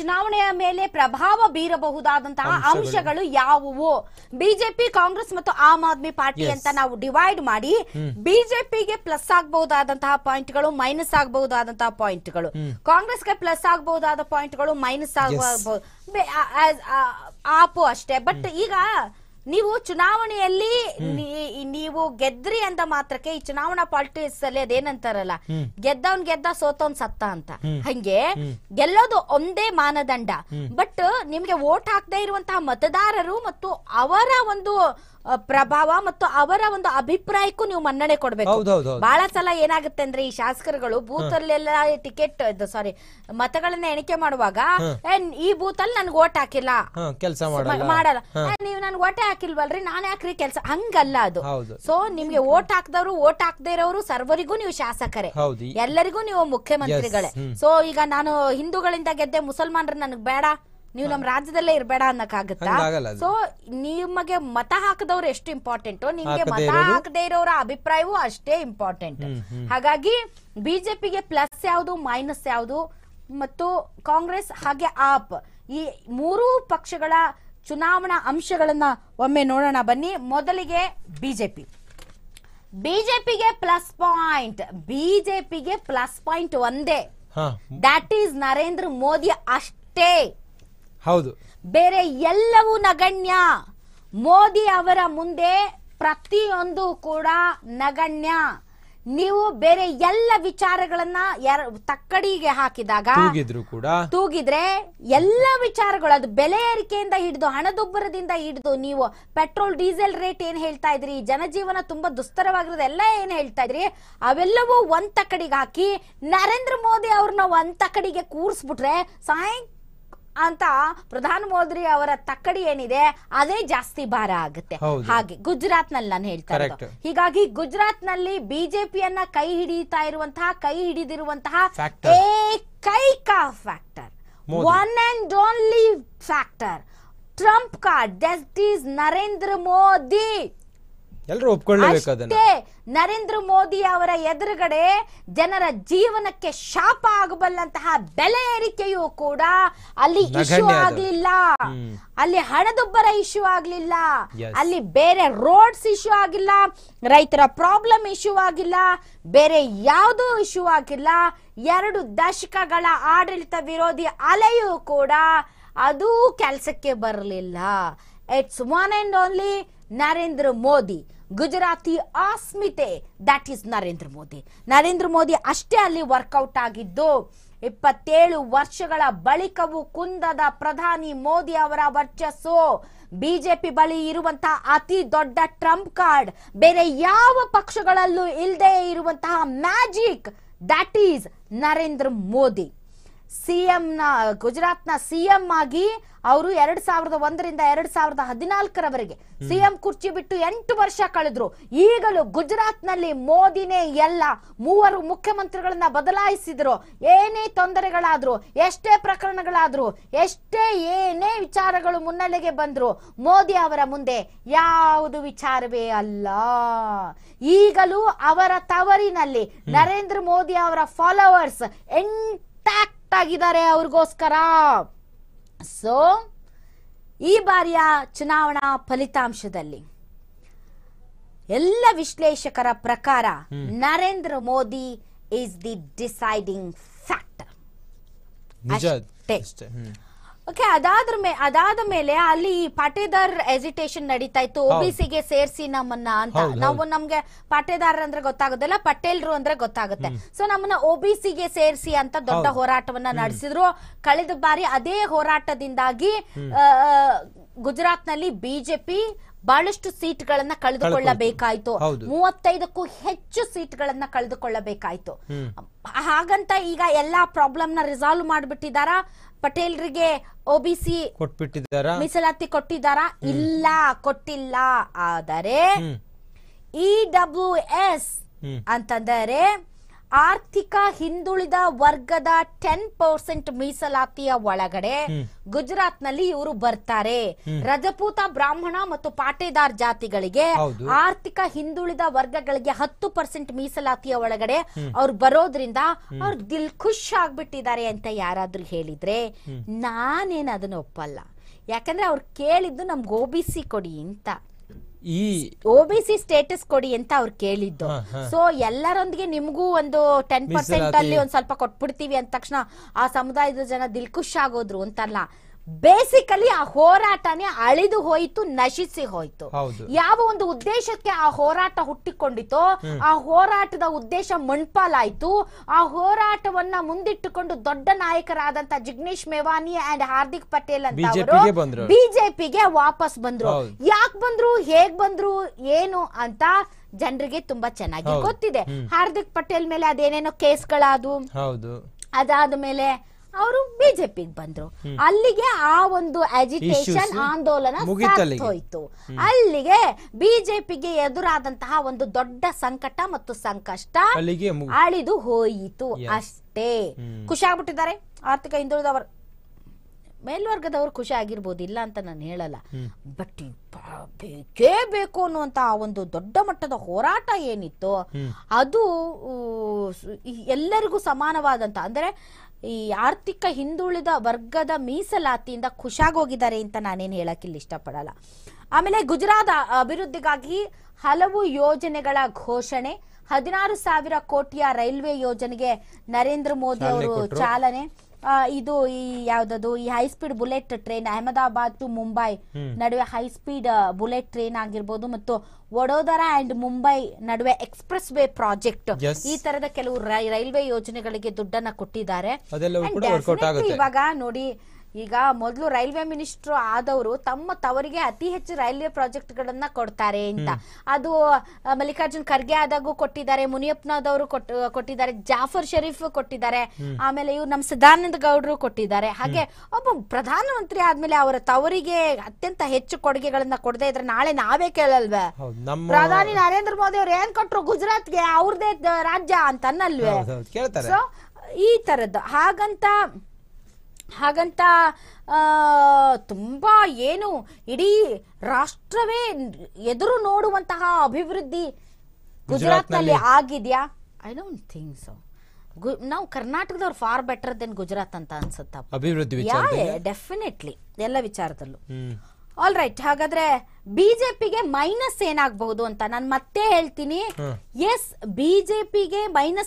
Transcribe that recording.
ಚುನಾವಣೆಯ ಮೇಲೆ ಪ್ರಭಾವ ಬೀರಬಹುದಾದಂತಹ ಅಂಶಗಳು ಯಾವುವು ಬಿಜೆಪಿ ಕಾಂಗ್ರೆಸ್ ಮತ್ತು ಆಮ್ ಆದ್ಮಿ ಪಾರ್ಟಿ ಅಂತ ನಾವು ಡಿವೈಡ್ ಮಾಡಿ ಬಿಜೆಪಿಗೆ ಪ್ಲಸ್ ಆಗಬಹುದಾದಂತಹ ಪಾಯಿಂಟ್ಗಳು ಮೈನಸ್ ಆಗಬಹುದಾದಂತಹ ಪಾಯಿಂಟ್ಗಳು ಕಾಂಗ್ರೆಸ್ಗೆ ಪ್ಲಸ್ ಆಗಬಹುದಾದ ಪಾಯಿಂಟ್ಗಳು ಮೈನಸ್ ಆಗಬಹುದು ಆಪು ಅಷ್ಟೇ ಬಟ್ ಈಗ ನೀವು ಚುನಾವಣೆಯಲ್ಲಿ ನೀವು ಗೆದ್ರಿ ಅಂತ ಮಾತ್ರಕ್ಕೆ ಈ ಚುನಾವಣಾ ಪಾಲಿಟಿಕ್ಸ್ ಅಲ್ಲಿ ಅದೇನಂತಾರಲ್ಲ ಗೆದ್ದವನ್ ಗೆದ್ದ ಸೋತವನ್ ಸತ್ತ ಅಂತ ಹಂಗೆ ಗೆಲ್ಲೋದು ಒಂದೇ ಮಾನದಂಡ ಬಟ್ ನಿಮ್ಗೆ ವೋಟ್ ಹಾಕದೇ ಇರುವಂತಹ ಮತದಾರರು ಮತ್ತು ಅವರ ಒಂದು ಪ್ರಭಾವ ಮತ್ತು ಅವರ ಒಂದು ಅಭಿಪ್ರಾಯಕ್ಕೂ ನೀವು ಮನ್ನಣೆ ಕೊಡ್ಬೇಕು ಬಹಳ ಸಲ ಏನಾಗುತ್ತೆ ಅಂದ್ರೆ ಈ ಶಾಸಕರುಗಳು ಬೂತ್ ಅಲ್ಲೆಲ್ಲ ಟಿಕೆಟ್ ಸಾರಿ ಮತಗಳನ್ನ ಎಣಿಕೆ ಮಾಡುವಾಗ ಈ ಬೂತ್ ಅಲ್ಲಿ ನನ್ಗೆ ಓಟ್ ಹಾಕಿಲ್ಲ ಮಾಡಲ್ಲ ನೀವು ನನ್ಗೆ ಓಟ್ ಹಾಕಿಲ್ವಲ್ರಿ ನಾನು ಯಾಕ್ರಿ ಕೆಲಸ ಹಂಗಲ್ಲ ಅದು ಸೊ ನಿಮ್ಗೆ ಓಟ್ ಹಾಕ್ದವ್ರು ಓಟ್ ಹಾಕದೇ ಇರೋರು ಸರ್ವರಿಗೂ ನೀವು ಶಾಸಕರೇ ಎಲ್ಲರಿಗೂ ನೀವು ಮುಖ್ಯಮಂತ್ರಿಗಳೇ ಸೊ ಈಗ ನಾನು ಹಿಂದೂಗಳಿಂದ ಗೆದ್ದೆ ಮುಸಲ್ಮಾನರು ನನಗೆ ಬೇಡ ನೀವು ನಮ್ಮ ರಾಜ್ಯದಲ್ಲೇ ಇರಬೇಡ ಅನ್ನಕ್ಕಾಗತ್ತಾ ಸೊ ನಿಮಗೆ ಮತ ಹಾಕದವ್ರು ಎಷ್ಟು ಇಂಪಾರ್ಟೆಂಟ್ ನಿಮ್ಗೆ ಮತ ಹಾಕದೇ ಇರೋರ ಅಭಿಪ್ರಾಯವೂ ಅಷ್ಟೇ ಇಂಪಾರ್ಟೆಂಟ್ ಹಾಗಾಗಿ ಬಿಜೆಪಿಗೆ ಪ್ಲಸ್ ಯಾವ್ದು ಮೈನಸ್ ಯಾವುದು ಮತ್ತು ಕಾಂಗ್ರೆಸ್ ಹಾಗೆ ಆಪ್ ಈ ಮೂರೂ ಪಕ್ಷಗಳ ಚುನಾವಣಾ ಅಂಶಗಳನ್ನ ಒಮ್ಮೆ ನೋಡೋಣ ಬನ್ನಿ ಮೊದಲಿಗೆ ಬಿಜೆಪಿ ಬಿಜೆಪಿಗೆ ಪ್ಲಸ್ ಪಾಯಿಂಟ್ ಬಿಜೆಪಿಗೆ ಪ್ಲಸ್ ಪಾಯಿಂಟ್ ಒಂದೇ ದಟ್ ಈಸ್ ನರೇಂದ್ರ ಮೋದಿ ಅಷ್ಟೇ ಹೌದು ಬೇರೆ ಎಲ್ಲವೂ ನಗಣ್ಯ ಮೋದಿ ಅವರ ಮುಂದೆ ಪ್ರತಿಯೊಂದು ಕೂಡ ನಗಣ್ಯ ನೀವು ಬೇರೆ ಎಲ್ಲ ವಿಚಾರಗಳನ್ನ ತಕ್ಕಡಿಗೆ ಹಾಕಿದಾಗ ಕೂಡ ತೂಗಿದ್ರೆ ಎಲ್ಲ ವಿಚಾರಗಳು ಅದು ಬೆಲೆ ಏರಿಕೆಯಿಂದ ಹಿಡಿದು ಹಣದುಬ್ಬರದಿಂದ ಹಿಡಿದು ನೀವು ಪೆಟ್ರೋಲ್ ಡೀಸೆಲ್ ರೇಟ್ ಏನ್ ಹೇಳ್ತಾ ಇದ್ರಿ ಜನಜೀವನ ತುಂಬಾ ದುಸ್ತರವಾಗಿರೋದು ಎಲ್ಲ ಏನ್ ಹೇಳ್ತಾ ಇದ್ರಿ ಅವೆಲ್ಲವೂ ಒಂದ್ ತಕ್ಕಡಿಗೆ ಹಾಕಿ ನರೇಂದ್ರ ಮೋದಿ ಅವ್ರನ್ನ ಒಂದ್ ತಕ್ಕಡಿಗೆ ಕೂರಿಸ್ಬಿಟ್ರೆ ಸಾಯಂಕಾಲ ಅಂತ ಪ್ರಧಾನ ಮೋದಿ ಅವರ ತಕ್ಕಡಿ ಏನಿದೆ ಅದೇ ಜಾಸ್ತಿ ಭಾರ ಆಗುತ್ತೆ ಹಾಗೆ ಗುಜರಾತ್ ನಲ್ಲಿ ನಾನು ಹೇಳ್ತಾ ಹೀಗಾಗಿ ಗುಜರಾತ್ ನಲ್ಲಿ ಬಿಜೆಪಿಯನ್ನ ಕೈ ಹಿಡಿಯುತ್ತಾ ಇರುವಂತಹ ಕೈ ಹಿಡಿದಿರುವಂತಹ ಏಕೈಕ factor one and only factor trump card that is Narendra Modi ಎಲ್ಲರೂ ನರೇಂದ್ರ ಮೋದಿ ಅವರ ಎದುರುಗಡೆ ಜನರ ಜೀವನಕ್ಕೆ ಶಾಪ ಆಗಬಲ್ಲಂತಹ ಬೆಲೆ ಏರಿಕೆಯೂ ಕೂಡ ಅಲ್ಲಿ ಇಶ್ಯೂ ಆಗ್ಲಿಲ್ಲ ಅಲ್ಲಿ ಹಣದುಬ್ಬರ ಇಶ್ಯೂ ಆಗ್ಲಿಲ್ಲ ಅಲ್ಲಿ ಬೇರೆ ರೋಡ್ಸ್ ಇಶ್ಯೂ ಆಗಿಲ್ಲ ರೈತರ ಪ್ರಾಬ್ಲಮ್ ಇಶ್ಯೂ ಆಗಿಲ್ಲ ಬೇರೆ ಯಾವುದೂ ಇಶ್ಯೂ ಆಗಿಲ್ಲ ಎರಡು ದಶಕಗಳ ಆಡಳಿತ ವಿರೋಧಿ ಅಲೆಯೂ ಕೂಡ ಅದು ಕೆಲಸಕ್ಕೆ ಬರಲಿಲ್ಲ it's one and only Narendra Modi Gujarati ಅಸ್ಮಿತೆ ದಟ್ ಈಸ್ ನರೇಂದ್ರ ಮೋದಿ ನರೇಂದ್ರ ಮೋದಿ ಅಷ್ಟೇ ಅಲ್ಲಿ ವರ್ಕೌಟ್ ಆಗಿದ್ದು ಇಪ್ಪತ್ತೇಳು ವರ್ಷಗಳ ಬಳಿಕವೂ ಕುಂದದ ಪ್ರಧಾನಿ ಮೋದಿ ಅವರ ವರ್ಚಸ್ಸು ಬಿಜೆಪಿ ಬಳಿ ಇರುವಂತಹ ಅತಿ ದೊಡ್ಡ ಟ್ರಂಪ್ ಕಾರ್ಡ್ ಬೇರೆ ಯಾವ ಪಕ್ಷಗಳಲ್ಲೂ ಇಲ್ಲದೆ ಇರುವಂತಹ magic that is Narendra Modi ಸಿಎಂನ ಗುಜರಾತ್ನ ಸಿಎಂ ಆಗಿ ಅವರು ಎರಡ್ ಸಾವಿರದ ಒಂದರಿಂದ ಎರಡ್ ಸಾವಿರದ ಹದಿನಾಲ್ಕರವರೆಗೆ ಸಿಎಂ ಕುರ್ಚಿ ಬಿಟ್ಟು ಎಂಟು ವರ್ಷ ಕಳೆದ್ರು ಈಗಲೂ ಗುಜರಾತ್ನಲ್ಲಿ ಮೋದಿನೇ ಎಲ್ಲ ಮೂವರು ಮುಖ್ಯಮಂತ್ರಿಗಳನ್ನ ಬದಲಾಯಿಸಿದ್ರು ಏನೇ ತೊಂದರೆಗಳಾದ್ರು ಎಷ್ಟೇ ಪ್ರಕರಣಗಳಾದ್ರು ಎಷ್ಟೇ ಏನೇ ವಿಚಾರಗಳು ಮುನ್ನೆಲೆಗೆ ಬಂದ್ರು ಮೋದಿ ಅವರ ಮುಂದೆ ಯಾವುದು ವಿಚಾರವೇ ಅಲ್ಲ ಈಗಲೂ ಅವರ ತವರಿನಲ್ಲಿ ನರೇಂದ್ರ ಮೋದಿ ಅವರ ಫಾಲೋವರ್ಸ್ ಎಂಟಾಕ್ ಆಗಿದ್ದಾರೆ ಅವ್ರಿಗೋಸ್ಕರ ಸೊ ಈ ಬಾರಿಯ ಚುನಾವಣಾ ಫಲಿತಾಂಶದಲ್ಲಿ ಎಲ್ಲ ವಿಶ್ಲೇಷಕರ ಪ್ರಕಾರ Narendra Modi is the deciding factor ಅಷ್ಟೇ ಓಕೆ ಅದಾದ್ರ ಮೇ ಅದಾದ ಮೇಲೆ ಅಲ್ಲಿ ಈ ಪಾಟೇದಾರ್ ಎಜಿಟೇಷನ್ ನಡೀತಾ ಇತ್ತು ಒಬಿಸಿಗೆ ಸೇರಿಸಿ ನಮ್ಮನ್ನ ಅಂತ ನಾವು ನಮ್ಗೆ ಪಾಟೇದಾರ್ ಅಂದ್ರೆ ಗೊತ್ತಾಗೋದಿಲ್ಲ ಪಟೇಲ್ರು ಅಂದ್ರೆ ಗೊತ್ತಾಗುತ್ತೆ ಸೊ ನಮ್ಮನ್ನ ಒಬಿಸಿಗೆ ಸೇರಿಸಿ ಅಂತ ದೊಡ್ಡ ಹೋರಾಟವನ್ನ ನಡೆಸಿದ್ರು ಕಳೆದ ಬಾರಿ ಅದೇ ಹೋರಾಟದಿಂದಾಗಿ ಗುಜರಾತ್ ನಲ್ಲಿ ಬಿಜೆಪಿ ಬಹಳಷ್ಟು ಸೀಟ್ ಗಳನ್ನ ಕಳೆದುಕೊಳ್ಳಬೇಕಾಯ್ತು ಮೂವತ್ತೈದಕ್ಕೂ ಹೆಚ್ಚು ಸೀಟ್ಗಳನ್ನ ಕಳೆದುಕೊಳ್ಳಬೇಕಾಯ್ತು ಹಾಗಂತ ಈಗ ಎಲ್ಲಾ ಪ್ರಾಬ್ಲಮ್ನ ರಿಸಾಲ್ವ್ ಮಾಡ್ಬಿಟ್ಟಿದಾರ ಪಟೇಲ್ರಿಗೆ ಒಬಿಸಿ ಕೊಟ್ಬಿಟ್ಟಿದ್ದಾರ ಮೀಸಲಾತಿ ಕೊಟ್ಟಿದ್ದಾರಾ ಇಲ್ಲ ಕೊಟ್ಟಿಲ್ಲ ಆದರೆ ಇ ಡಬ್ಲ್ಯೂ ಎಸ್ ಅಂತಂದರೆ ಆರ್ಥಿಕ ಹಿಂದುಳಿದ ವರ್ಗದ ಟೆನ್ ಪರ್ಸೆಂಟ್ ಮೀಸಲಾತಿಯ ಒಳಗಡೆ ಗುಜರಾತ್ ನಲ್ಲಿ ಇವರು ಬರ್ತಾರೆ ರಜಪೂತ ಬ್ರಾಹ್ಮಣ ಮತ್ತು ಪಾಟೇದಾರ್ ಜಾತಿಗಳಿಗೆ ಆರ್ಥಿಕ ಹಿಂದುಳಿದ ವರ್ಗಗಳಿಗೆ ಹತ್ತು ಪರ್ಸೆಂಟ್ ಮೀಸಲಾತಿಯ ಒಳಗಡೆ ಅವ್ರು ಬರೋದ್ರಿಂದ ಅವ್ರು ದಿಲ್ ಖುಷ್ ಆಗ್ಬಿಟ್ಟಿದ್ದಾರೆ ಅಂತ ಯಾರಾದ್ರೂ ಹೇಳಿದ್ರೆ ನಾನೇನ್ ಅದನ್ನ ಒಪ್ಪಲ್ಲ ಯಾಕಂದ್ರೆ ಅವ್ರು ಕೇಳಿದ್ದು ನಮ್ಗೆ ಓಬಿಸಿ ಕೊಡಿ ಅಂತ ಈ ಸಿ ಸ್ಟೇಟಸ್ ಕೊಡಿ ಅಂತ ಅವ್ರು ಕೇಳಿದ್ದು ಸೊ ಎಲ್ಲರೊಂದಿಗೆ ನಿಮ್ಗೂ ಒಂದು ಟೆನ್ ಪರ್ಸೆಂಟ್ ಅಲ್ಲಿ ಒಂದ್ ಸ್ವಲ್ಪ ಕೊಟ್ಬಿಡ್ತೀವಿ ಅಂದ ತಕ್ಷಣ ಆ ಸಮುದಾಯದ ಜನ ಖುಷ್ ಆಗೋದ್ರು ಅಂತಲ್ಲ ಬೇಸಿಕಲಿ ಆ ಹೋರಾಟನೇ ಅಳಿದು ಹೋಯಿತು ನಶಿಸಿ ಹೋಯಿತು ಯಾವ ಒಂದು ಉದ್ದೇಶಕ್ಕೆ ಆ ಹೋರಾಟ ಹುಟ್ಟಿಕೊಂಡಿತೋ ಆ ಹೋರಾಟದ ಉದ್ದೇಶ ಮಣ್ಪಾಲಾಯ್ತು ಆ ಹೋರಾಟವನ್ನ ಮುಂದಿಟ್ಟುಕೊಂಡು ದೊಡ್ಡ ನಾಯಕರಾದಂತ ಜಿಗ್ನೇಶ್ ಮೇವಾನಿ ಅಂಡ್ ಹಾರ್ದಿಕ್ ಪಟೇಲ್ ಅಂತ ಅವರು ಬಿಜೆಪಿಗೆ ವಾಪಸ್ ಬಂದ್ರು ಯಾಕೆ ಬಂದ್ರು ಹೇಗ್ ಬಂದ್ರು ಏನು ಅಂತ ಜನರಿಗೆ ತುಂಬಾ ಚೆನ್ನಾಗಿ ಗೊತ್ತಿದೆ ಹಾರ್ದಿಕ್ ಪಟೇಲ್ ಮೇಲೆ ಅದೇನೇನೋ ಕೇಸ್ಗಳಾದು ಅದಾದ ಮೇಲೆ ಅವರು ಬಿಜೆಪಿಗೆ ಬಂದ್ರು ಅಲ್ಲಿಗೆ ಆ ಒಂದು ಅಜಿಟೇಷನ್ ಆಂದೋಲನ ಹೋಯ್ತು ಅಲ್ಲಿಗೆ ಬಿಜೆಪಿಗೆ ಎದುರಾದಂತಹ ಒಂದು ದೊಡ್ಡ ಸಂಕಟ ಮತ್ತು ಸಂಕಷ್ಟ ಅಳಿದು ಹೋಯಿತು ಅಷ್ಟೇ ಖುಷಿ ಆಗ್ಬಿಟ್ಟಿದ್ದಾರೆ ಆರ್ಥಿಕ ಹಿಂದುಳಿದವರು ಮೇಲ್ವರ್ಗದವರು ಖುಷಿ ಆಗಿರ್ಬೋದು ಇಲ್ಲ ಅಂತ ನಾನು ಹೇಳಲ್ಲ ಬಟ್ ಬೇಕೇ ಬೇಕು ಅನ್ನುವಂತ ಒಂದು ದೊಡ್ಡ ಮಟ್ಟದ ಹೋರಾಟ ಏನಿತ್ತು ಅದು ಎಲ್ಲರಿಗೂ ಸಮಾನವಾದಂತ ಅಂದ್ರೆ ಈ ಆರ್ಥಿಕ ಹಿಂದುಳಿದ ವರ್ಗದ ಮೀಸಲಾತಿಯಿಂದ ಖುಷಾಗೋಗಿದ್ದಾರೆ ಅಂತ ನಾನೇನು ಇಲ್ಲಿ ಇಷ್ಟಪಡಲ್ಲ ಆಮೇಲೆ ಗುಜರಾತ್ ಅಭಿವೃದ್ಧಿಗಾಗಿ ಹಲವು ಯೋಜನೆಗಳ ಘೋಷಣೆ ಹದಿನಾರು ಸಾವಿರ ಕೋಟಿಯ ರೈಲ್ವೆ ಯೋಜನೆಗೆ ನರೇಂದ್ರ ಮೋದಿ ಅವರು ಚಾಲನೆ ಇದು ಈ ಯಾವ್ದದು ಈ high speed bullet train Ahmedabad to Mumbai ನಡುವೆ ಹೈ ಸ್ಪೀಡ್ ಬುಲೆಟ್ ಟ್ರೈನ್ ಆಗಿರ್ಬೋದು ಮತ್ತು ವಡೋದರಾ ಅಂಡ್ ಮುಂಬೈ ನಡುವೆ ಎಕ್ಸ್ಪ್ರೆಸ್ ವೇ ಪ್ರಾಜೆಕ್ಟ್ ಈ ತರದ ಕೆಲವು ರೈಲ್ವೆ ಯೋಜನೆಗಳಿಗೆ ದುಡ್ಡನ್ನ ಕೊಟ್ಟಿದ್ದಾರೆ ಇವಾಗ ನೋಡಿ ಈಗ ಮೊದಲು ರೈಲ್ವೆ ಮಿನಿಸ್ಟರ್ ಆದವರು ತಮ್ಮ ತವರಿಗೆ ಅತಿ ಹೆಚ್ಚು ರೈಲ್ವೆ ಪ್ರಾಜೆಕ್ಟ್ ಗಳನ್ನ ಕೊಡ್ತಾರೆ ಅಂತ ಅದು ಮಲ್ಲಿಕಾರ್ಜುನ್ ಖರ್ಗೆ ಆದಾಗೂ ಕೊಟ್ಟಿದ್ದಾರೆ ಮುನಿಯಪ್ಪನಾದವರು ಕೊಟ್ಟಿದ್ದಾರೆ ಜಾಫರ್ ಶರೀಫ್ ಕೊಟ್ಟಿದ್ದಾರೆ ಆಮೇಲೆ ಇವ್ರು ನಮ್ಮ ಸದಾನಂದ ಗೌಡರು ಕೊಟ್ಟಿದ್ದಾರೆ ಹಾಗೆ ಒಬ್ಬ ಪ್ರಧಾನಮಂತ್ರಿ ಆದ್ಮೇಲೆ ಅವರ ತವರಿಗೆ ಅತ್ಯಂತ ಹೆಚ್ಚು ಕೊಡುಗೆಗಳನ್ನ ಕೊಡದೆ ಇದ್ರೆ ನಾಳೆ ನಾವೇ ಕೇಳಲ್ವೇ ಪ್ರಧಾನಿ ನರೇಂದ್ರ ಮೋದಿ ಅವ್ರು ಏನ್ ಕೊಟ್ರು ಗುಜರಾತ್ಗೆ ಅವ್ರದೇ ರಾಜ್ಯ ಅಂತ ಅನ್ನಲ್ವೇ ಈ ತರದ್ದು ಹಾಗಂತ ಹಾಗಂತ ತುಂಬಾ ಏನು ಇಡೀ ರಾಷ್ಟ್ರವೇ ಎದುರು ನೋಡುವಂತಹ ಅಭಿವೃದ್ಧಿ ನಲ್ಲಿ ಆಗಿದೆಯಾ ಐ ಡೋಂಟ್ ಥಿಂಕ್ ಸೊ ನಾವು ಕರ್ನಾಟಕದವ್ರು ಫಾರ್ ಬೆಟರ್ ದೆನ್ ಗುಜರಾತ್ ಅಂತ ಅನ್ಸುತ್ತ ಅಭಿವೃದ್ಧಿ ಡೆಫಿನೆಟ್ಲಿ ಎಲ್ಲ ವಿಚಾರದಲ್ಲೂ ಆಲ್ ರೈಟ್ ಹಾಗಾದ್ರೆ ಬಿಜೆಪಿಗೆ ಮೈನಸ್ ಏನಾಗಬಹುದು ಅಂತ ನಾನು ಮತ್ತೆ ಹೇಳ್ತೀನಿ ಎಸ್ ಬಿಜೆಪಿಗೆ ಮೈನಸ್